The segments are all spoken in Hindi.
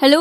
hello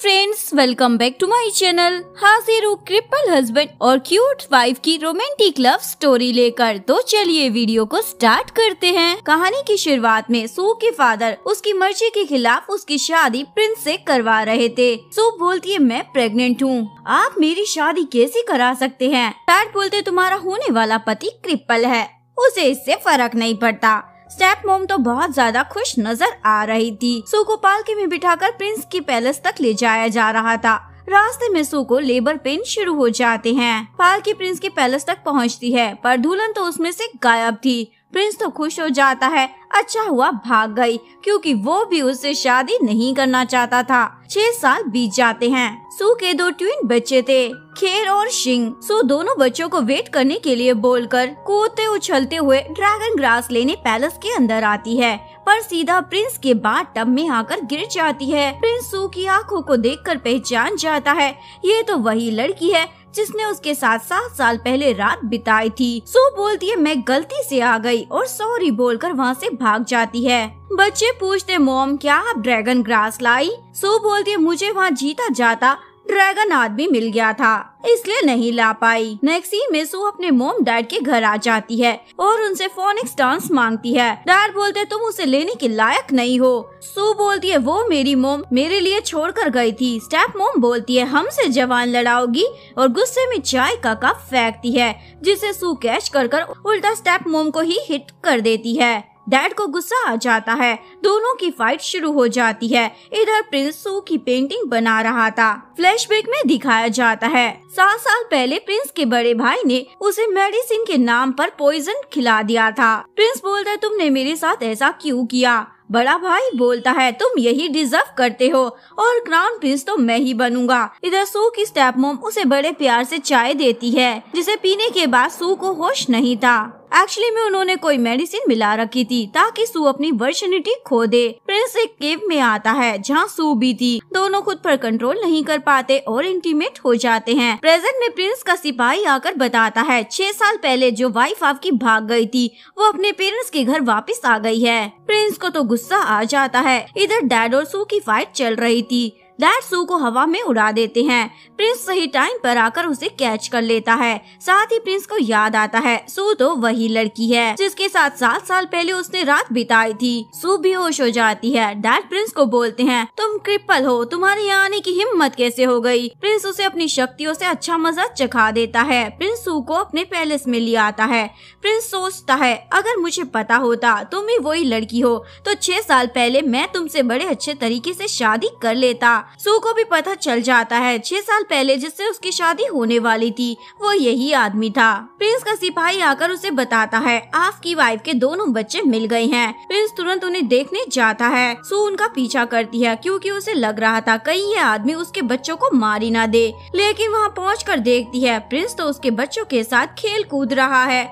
friends welcome back to my channel हाजिर हूँ क्रिपल हस्बैंड और क्यूट वाइफ की रोमांटिक लव स्टोरी लेकर तो चलिए वीडियो को स्टार्ट करते हैं कहानी की शुरुआत में सू के फादर उसकी मर्जी के खिलाफ उसकी शादी प्रिंस से करवा रहे थे सू बोलती है मैं प्रेग्नेंट हूँ आप मेरी शादी कैसे करा सकते हैं टैट बोलते तुम्हारा होने वाला पति क्रिपल है उसे इससे फर्क नहीं पड़ता स्टेप मोम तो बहुत ज्यादा खुश नजर आ रही थी सो को पालकी में बिठाकर प्रिंस की पैलेस तक ले जाया जा रहा था रास्ते में सो को लेबर पेन शुरू हो जाते हैं पालकी प्रिंस के पैलेस तक पहुंचती है पर दुल्हन तो उसमें से गायब थी प्रिंस तो खुश हो जाता है अच्छा हुआ भाग गई क्योंकि वो भी उससे शादी नहीं करना चाहता था छह साल बीत जाते हैं सू के दो ट्विन बच्चे थे खेर और शिंग सू दोनों बच्चों को वेट करने के लिए बोलकर कूदते उछलते हुए ड्रैगन ग्रास लेने पैलेस के अंदर आती है पर सीधा प्रिंस के बाद टब में आकर गिर जाती है प्रिंस सू की आंखों को देखकर पहचान जाता है ये तो वही लड़की है जिसने उसके साथ सात साल पहले रात बिताई थी सो बोलती है मैं गलती से आ गई और सॉरी बोलकर वहाँ से भाग जाती है बच्चे पूछते मोम क्या आप ड्रैगन ग्रास लाई सो बोलती है मुझे वहाँ जीता जाता ड्रैगन आदमी मिल गया था इसलिए नहीं ला पाई नेक्सी सीन में अपने मोम डैड के घर आ जाती है और उनसे फोनिक्स डांस मांगती है डैड बोलते तुम उसे लेने के लायक नहीं हो सू बोलती है वो मेरी मोम मेरे लिए छोड़ कर गई थी स्टेप मोम बोलती है हमसे जवान लड़ाओगी और गुस्से में चाय का कप फेंकती है जिसे सू कैच कर कर उल्टा स्टेप मोम को ही हिट कर देती है डैड को गुस्सा आ जाता है दोनों की फाइट शुरू हो जाती है इधर प्रिंस सू की पेंटिंग बना रहा था फ्लैशबैक में दिखाया जाता है सात साल पहले प्रिंस के बड़े भाई ने उसे मेडिसिन के नाम पर पॉइजन खिला दिया था प्रिंस बोलता है तुमने मेरे साथ ऐसा क्यों किया बड़ा भाई बोलता है तुम यही डिजर्व करते हो और क्राउन प्रिंस तो मैं ही बनूंगा इधर सू की स्टेप मोम उसे बड़े प्यार से चाय देती है जिसे पीने के बाद सू को होश नहीं था एक्चुअली में उन्होंने कोई मेडिसिन मिला रखी थी ताकि सू अपनी वर्शनिटी खो दे प्रिंस एक केव में आता है जहाँ सू भी थी दोनों खुद पर कंट्रोल नहीं कर पाते और इंटीमेट हो जाते हैं प्रेजेंट में प्रिंस का सिपाही आकर बताता है छह साल पहले जो वाइफ आपकी भाग गई थी वो अपने पेरेंट्स के घर वापस आ गई है प्रिंस को तो गुस्सा आ जाता है इधर डैड और सू की फाइट चल रही थी डैड सू को हवा में उड़ा देते हैं प्रिंस सही टाइम पर आकर उसे कैच कर लेता है साथ ही प्रिंस को याद आता है सू तो वही लड़की है जिसके साथ सात साल पहले उसने रात बिताई थी सू बेहोश हो जाती है डैड प्रिंस को बोलते हैं तुम क्रिपल हो तुम्हारे यहाँ आने की हिम्मत कैसे हो गई प्रिंस उसे अपनी शक्तियों से अच्छा मजा चखा देता है प्रिंस सू को अपने पैलेस में ले आता है प्रिंस सोचता है अगर मुझे पता होता तुम ही वही लड़की हो तो छह साल पहले मैं तुमसे बड़े अच्छे तरीके से शादी कर लेता सू को भी पता चल जाता है छह साल पहले जिससे उसकी शादी होने वाली थी वो यही आदमी था प्रिंस का सिपाही आकर उसे बताता है आफ की वाइफ के दोनों बच्चे मिल गए हैं प्रिंस तुरंत उन्हें देखने जाता है सो उनका पीछा करती है क्योंकि उसे लग रहा था कहीं ये आदमी उसके बच्चों को मारी ना दे लेकिन वहाँ पहुँच कर देखती है प्रिंस तो उसके बच्चों के साथ खेल कूद रहा है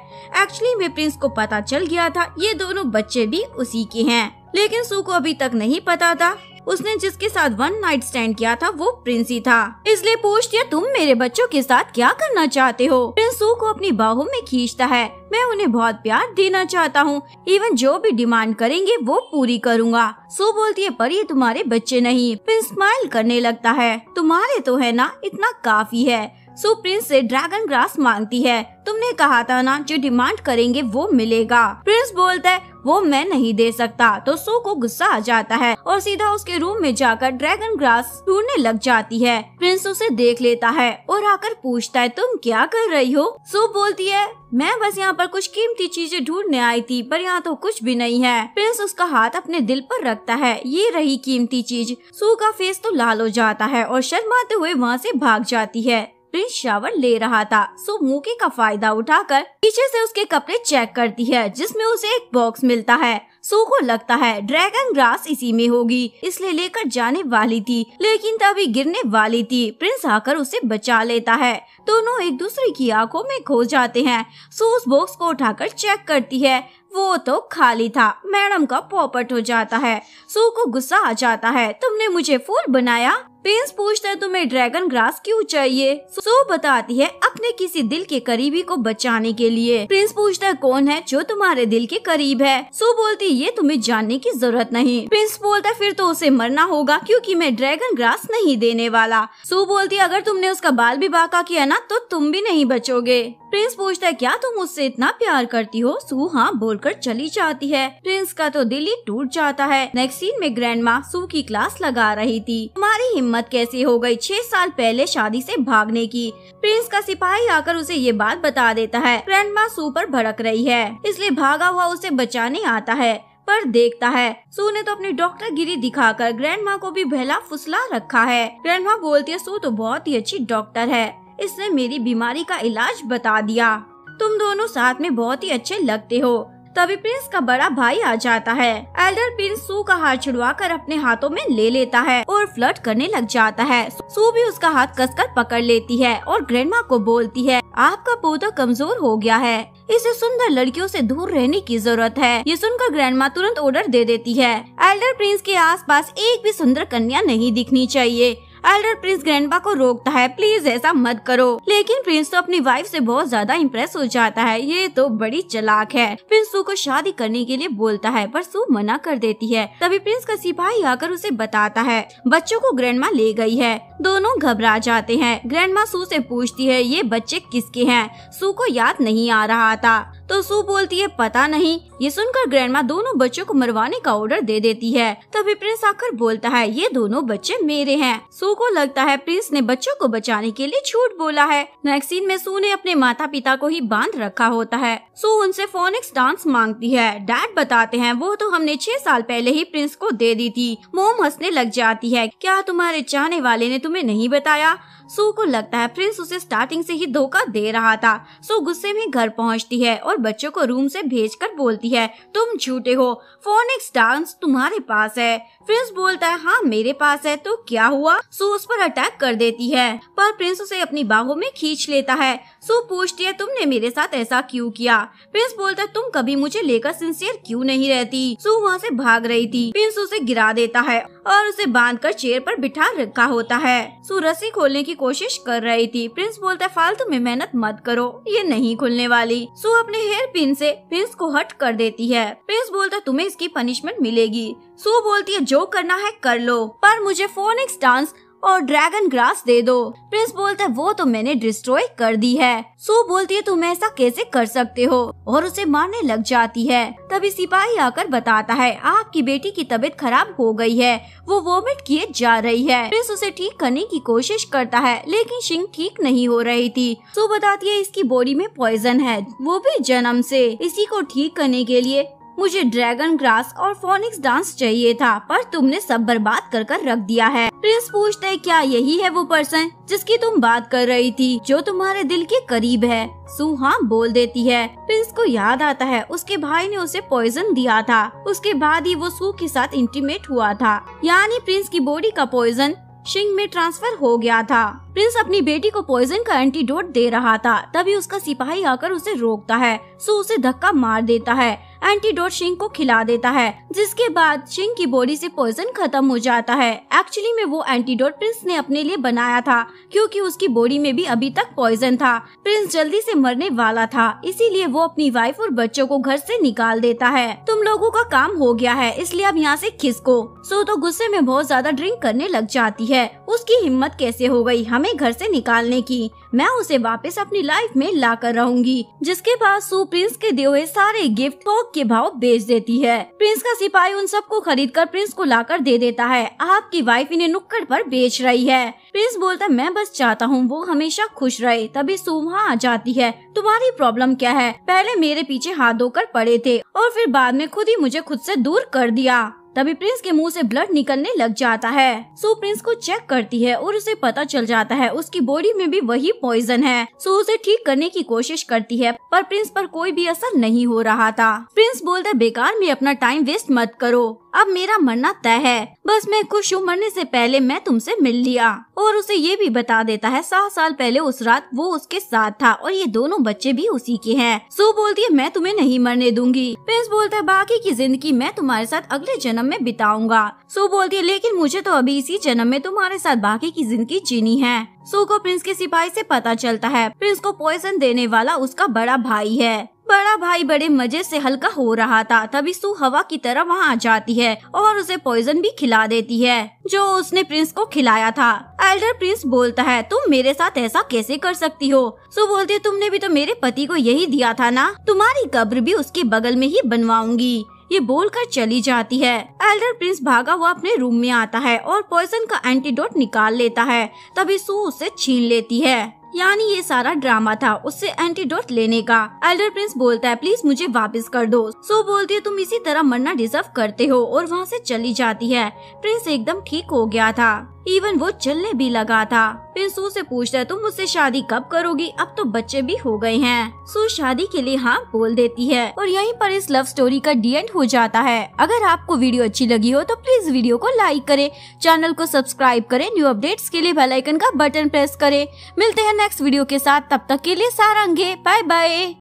एक्चुअली में प्रिंस को पता चल गया था ये दोनों बच्चे भी उसी के हैं लेकिन सू को अभी तक नहीं पता था उसने जिसके साथ वन नाइट स्टैंड किया था वो प्रिंस ही था इसलिए पूछ दिया तुम मेरे बच्चों के साथ क्या करना चाहते हो प्रिंस सू को अपनी बाहों में खींचता है मैं उन्हें बहुत प्यार देना चाहता हूँ इवन जो भी डिमांड करेंगे वो पूरी करूँगा सो बोलती है पर ये तुम्हारे बच्चे नहीं प्रिंस स्माइल करने लगता है तुम्हारे तो है ना इतना काफी है सो प्रिंस से ड्रैगन ग्रास मांगती है तुमने कहा था ना जो डिमांड करेंगे वो मिलेगा प्रिंस बोलता है वो मैं नहीं दे सकता तो सो को गुस्सा आ जाता है और सीधा उसके रूम में जाकर ड्रैगन ग्रास ढूंढने लग जाती है प्रिंस उसे देख लेता है और आकर पूछता है तुम क्या कर रही हो सो बोलती है मैं बस यहाँ पर कुछ कीमती चीजें ढूंढने आई थी पर यहाँ तो कुछ भी नहीं है प्रिंस उसका हाथ अपने दिल पर रखता है ये रही कीमती चीज सू का फेस तो लाल हो जाता है और शर्माते हुए वहाँ से भाग जाती है प्रिंस शावर ले रहा था सो मौके का फायदा उठाकर पीछे से उसके कपड़े चेक करती है जिसमें उसे एक बॉक्स मिलता है सो को लगता है ड्रैगन ग्रास इसी में होगी इसलिए लेकर जाने वाली थी लेकिन तभी गिरने वाली थी प्रिंस आकर उसे बचा लेता है दोनों एक दूसरे की आंखों में खो जाते हैं सो उस बॉक्स को उठाकर चेक करती है वो तो खाली था मैडम का पॉपट हो जाता है सो को गुस्सा आ जाता है तुमने मुझे फूल बनाया प्रिंस पूछता है तुम्हें ड्रैगन ग्रास क्यों चाहिए सो बताती है अब अपने किसी दिल के करीबी को बचाने के लिए प्रिंस पूछता है कौन है जो तुम्हारे दिल के करीब है सो बोलती ये तुम्हें जानने की जरूरत नहीं प्रिंस बोलता फिर तो उसे मरना होगा क्योंकि मैं ड्रैगन ग्रास नहीं देने वाला सो बोलती अगर तुमने उसका बाल भी बाका किया ना तो तुम भी नहीं बचोगे प्रिंस पूछता है क्या तुम उससे इतना प्यार करती हो सू हाँ बोलकर चली जाती है प्रिंस का तो दिल ही टूट जाता है नेक्स्ट सीन में ग्रैंड माँ सू की क्लास लगा रही थी तुम्हारी हिम्मत कैसे हो गई छह साल पहले शादी से भागने की प्रिंस का सिपाही सिपाही आकर उसे ये बात बता देता है ग्रैंड माँ सू पर भड़क रही है इसलिए भागा हुआ उसे बचाने आता है पर देखता है सू ने तो अपनी डॉक्टर गिरी दिखाकर माँ को भी बहला फुसला रखा है ग्रैंड माँ बोलती है सू तो बहुत ही अच्छी डॉक्टर है इसने मेरी बीमारी का इलाज बता दिया तुम दोनों साथ में बहुत ही अच्छे लगते हो तभी प्रिंस का बड़ा भाई आ जाता है एल्डर प्रिंस सू का हाथ छुड़वा कर अपने हाथों में ले लेता है और फ्लर्ट करने लग जाता है सू भी उसका हाथ कसकर पकड़ लेती है और माँ को बोलती है आपका पोता कमजोर हो गया है इसे सुंदर लड़कियों से दूर रहने की जरूरत है ये सुनकर माँ तुरंत ऑर्डर दे देती है एल्डर प्रिंस के आसपास एक भी सुंदर कन्या नहीं दिखनी चाहिए एल्डर प्रिंस ग्रैंडपा को रोकता है प्लीज ऐसा मत करो लेकिन प्रिंस तो अपनी वाइफ से बहुत ज्यादा इम्प्रेस हो जाता है ये तो बड़ी चलाक है प्रिंस सू को शादी करने के लिए बोलता है पर सू मना कर देती है तभी प्रिंस का सिपाही आकर उसे बताता है बच्चों को ग्रैंड ले गई है दोनों घबरा जाते हैं माँ सू ऐसी पूछती है ये बच्चे किसके हैं सू को याद नहीं आ रहा था तो सू बोलती है पता नहीं ये सुनकर ग्रैंडमा दोनों बच्चों को मरवाने का ऑर्डर दे देती है तभी प्रिंस आकर बोलता है ये दोनों बच्चे मेरे हैं सू को लगता है प्रिंस ने बच्चों को बचाने के लिए झूठ बोला है नेक्स्ट सीन में सू ने अपने माता पिता को ही बांध रखा होता है सू उनसे फोनिक्स डांस मांगती है डैड बताते हैं वो तो हमने छह साल पहले ही प्रिंस को दे दी थी मोम हंसने लग जाती है क्या तुम्हारे चाहने वाले ने तुम्हें नहीं बताया सू को लगता है प्रिंस उसे स्टार्टिंग से ही धोखा दे रहा था सू गुस्से में घर पहुंचती है और बच्चों को रूम से भेजकर बोलती है तुम झूठे हो फोनिक्स डांस तुम्हारे पास है प्रिंस बोलता है हाँ मेरे पास है तो क्या हुआ सो उस पर अटैक कर देती है पर प्रिंस उसे अपनी बाहों में खींच लेता है सो पूछती है तुमने मेरे साथ ऐसा क्यों किया प्रिंस बोलता है तुम कभी मुझे लेकर सिंसियर क्यों नहीं रहती सो वहाँ से भाग रही थी प्रिंस उसे गिरा देता है और उसे बांध कर चेयर पर बिठा रखा होता है सो रस्सी खोलने की कोशिश कर रही थी प्रिंस बोलता है फालतू में मेहनत मत करो ये नहीं खुलने वाली सो अपने हेयर पिन से प्रिंस को हट कर देती है प्रिंस बोलता तुम्हें इसकी पनिशमेंट मिलेगी सू बोलती है जो करना है कर लो पर मुझे फोनिक्स डांस और ड्रैगन ग्रास दे दो प्रिंस बोलता है वो तो मैंने डिस्ट्रॉय कर दी है सू बोलती है तुम ऐसा कैसे कर सकते हो और उसे मारने लग जाती है तभी सिपाही आकर बताता है आपकी बेटी की तबीयत खराब हो गई है वो वोमिट किए जा रही है प्रिंस उसे ठीक करने की कोशिश करता है लेकिन शिंग ठीक नहीं हो रही थी सू बताती है इसकी बॉडी में पॉइजन है वो भी जन्म ऐसी इसी को ठीक करने के लिए मुझे ड्रैगन ग्रास और फोनिक्स डांस चाहिए था पर तुमने सब बर्बाद कर कर रख दिया है प्रिंस पूछते है क्या यही है वो पर्सन जिसकी तुम बात कर रही थी जो तुम्हारे दिल के करीब है सू हाँ बोल देती है प्रिंस को याद आता है उसके भाई ने उसे पॉइजन दिया था उसके बाद ही वो सू के साथ इंटीमेट हुआ था यानी प्रिंस की बॉडी का पॉइजन शिंग में ट्रांसफर हो गया था प्रिंस अपनी बेटी को पॉइजन का एंटीडोट दे रहा था तभी उसका सिपाही आकर उसे रोकता है सो उसे धक्का मार देता है एंटीडोट शिंग को खिला देता है जिसके बाद शिंग की बॉडी से पॉइजन खत्म हो जाता है एक्चुअली में वो एंटीडोट प्रिंस ने अपने लिए बनाया था क्योंकि उसकी बॉडी में भी अभी तक पॉइजन था प्रिंस जल्दी से मरने वाला था इसीलिए वो अपनी वाइफ और बच्चों को घर से निकाल देता है तुम लोगों का काम हो गया है इसलिए अब यहाँ से खिसको सो तो गुस्से में बहुत ज्यादा ड्रिंक करने लग जाती है उसकी हिम्मत कैसे हो गई हमें घर से निकालने की मैं उसे वापस अपनी लाइफ में ला कर रहूंगी जिसके बाद सू प्रिंस के दिए हुए सारे गिफ्ट थोक के भाव बेच देती है प्रिंस का सिपाही उन सबको खरीद कर प्रिंस को लाकर दे देता है आपकी वाइफ इन्हें नुक्कड़ पर बेच रही है प्रिंस बोलता मैं बस चाहता हूँ वो हमेशा खुश रहे तभी सू वहाँ आ जाती है तुम्हारी प्रॉब्लम क्या है पहले मेरे पीछे हाथ धोकर पड़े थे और फिर बाद में खुद ही मुझे खुद से दूर कर दिया तभी प्रिंस के मुंह से ब्लड निकलने लग जाता है सो प्रिंस को चेक करती है और उसे पता चल जाता है उसकी बॉडी में भी वही पॉइजन है सो उसे ठीक करने की कोशिश करती है पर प्रिंस पर कोई भी असर नहीं हो रहा था प्रिंस बोलता बेकार में अपना टाइम वेस्ट मत करो अब मेरा मरना तय है बस मैं खुश हूँ मरने से पहले मैं तुमसे मिल लिया और उसे ये भी बता देता है सात साल पहले उस रात वो उसके साथ था और ये दोनों बच्चे भी उसी के हैं सो बोलती है मैं तुम्हें नहीं मरने दूंगी प्रिंस बोलता है बाकी की जिंदगी मैं तुम्हारे साथ अगले जन्म में बिताऊंगा सो बोलती है लेकिन मुझे तो अभी इसी जन्म में तुम्हारे साथ बाकी की जिंदगी जीनी है सो को प्रिंस के सिपाही से पता चलता है प्रिंस को पॉइजन देने वाला उसका बड़ा भाई है बड़ा भाई बड़े मजे से हल्का हो रहा था तभी सू हवा की तरह वहाँ आ जाती है और उसे पॉइजन भी खिला देती है जो उसने प्रिंस को खिलाया था एल्डर प्रिंस बोलता है तुम मेरे साथ ऐसा कैसे कर सकती हो सो बोलती है तुमने भी तो मेरे पति को यही दिया था ना तुम्हारी कब्र भी उसके बगल में ही बनवाऊंगी ये बोल कर चली जाती है एल्डर प्रिंस भागा हुआ अपने रूम में आता है और पॉइजन का एंटीडोट निकाल लेता है तभी सू उसे छीन लेती है यानी ये सारा ड्रामा था उससे एंटीडोट लेने का एल्डर प्रिंस बोलता है प्लीज मुझे वापस कर दो सो बोलती है तुम इसी तरह मरना डिजर्व करते हो और वहाँ से चली जाती है प्रिंस एकदम ठीक हो गया था इवन वो चलने भी लगा था फिर सू से पूछता है तुम मुझसे शादी कब करोगी अब तो बच्चे भी हो गए हैं सू शादी के लिए हाँ बोल देती है और यहीं पर इस लव स्टोरी का डी एंड हो जाता है अगर आपको वीडियो अच्छी लगी हो तो प्लीज वीडियो को लाइक करे चैनल को सब्सक्राइब करें न्यू अपडेट्स के लिए बेलाइकन का बटन प्रेस करें मिलते हैं नेक्स्ट वीडियो के साथ तब तक के लिए सारंगे बाय बाय